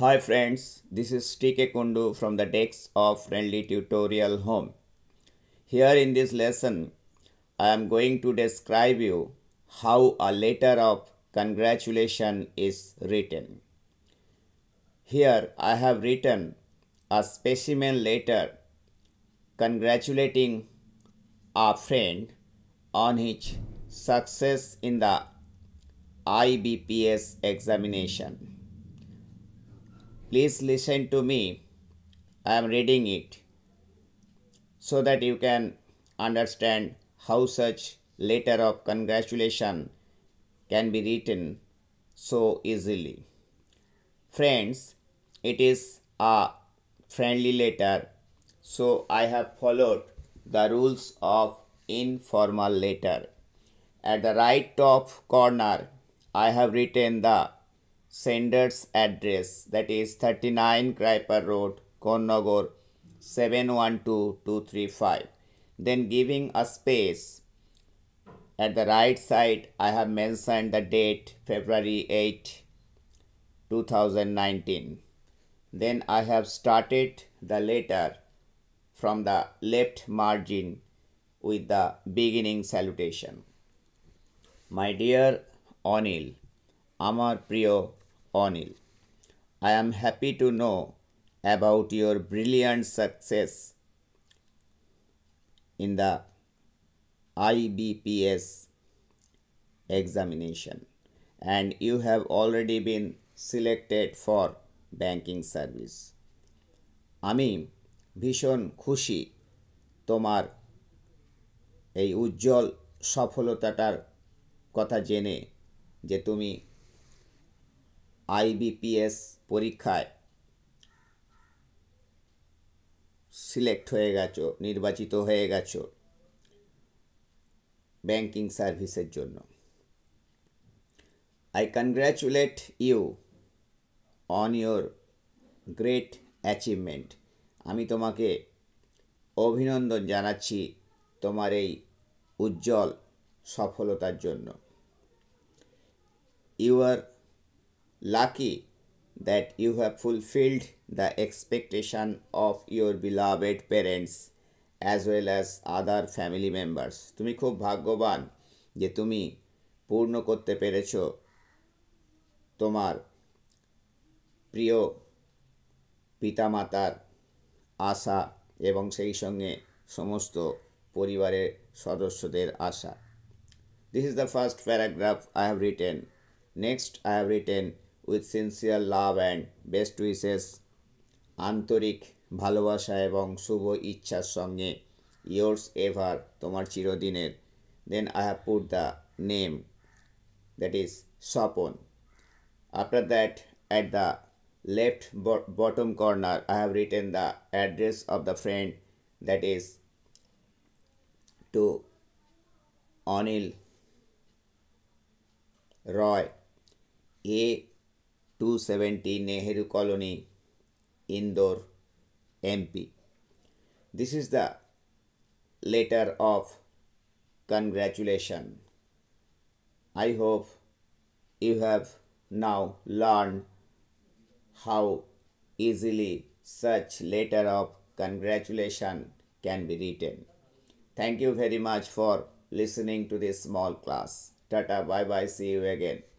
Hi friends, this is TK Kundu from the decks of Friendly Tutorial Home. Here in this lesson, I am going to describe you how a letter of congratulation is written. Here I have written a specimen letter congratulating a friend on his success in the IBPS examination. Please listen to me. I am reading it so that you can understand how such letter of congratulation can be written so easily. Friends, it is a friendly letter, so I have followed the rules of informal letter. At the right top corner, I have written the sender's address that is 39 Griper Road, Konnagor 712235. Then giving a space at the right side I have mentioned the date February 8 2019. Then I have started the letter from the left margin with the beginning salutation. My dear Anil Amar Priyo. O'Neill. I am happy to know about your brilliant success in the IBPS examination and you have already been selected for banking service আমি ভীষণ খুশি তোমার এই উজ্জ্বল সফলতাটার কথা জেনে যে তুমি IBPS পরীক্ষায় সিলেক্ট হয়ে গেছো নির্বাচিত হয়ে গেছ ব্যাংকিং সার্ভিসের জন্য I congratulate you on your great achievement আমি তোমাকে অভিনন্দন জানাচ্ছি তোমার এই উজ্জ্বল সফলতার জন্য you are lucky that you have fulfilled the expectation of your beloved parents as well as other family members তুমি খুব ভাগ্যবান যে তুমি পূর্ণ করতে পেরেছ তোমার প্রিয় পিতামাতার আশা এবং সেই সঙ্গে সমস্ত পরিবারের সদস্যদের আশা This is the first paragraph I have written. Next, I have written with sincere love and best wishes আন্তরিক ভালোবাসা এবং শুভ ইচ্ছার সঙ্গে Yours ever, তোমার চিরদিনের Then I have put the name that is is After that, at the left bottom corner I have written the address of the friend that is to Anil Roy A 270 Nehru Colony, Indore, MP. This is the letter of congratulation. I hope you have now learned how easily such letter of congratulation can be written. Thank you very much for listening to this small class. Tata, bye bye, see you again.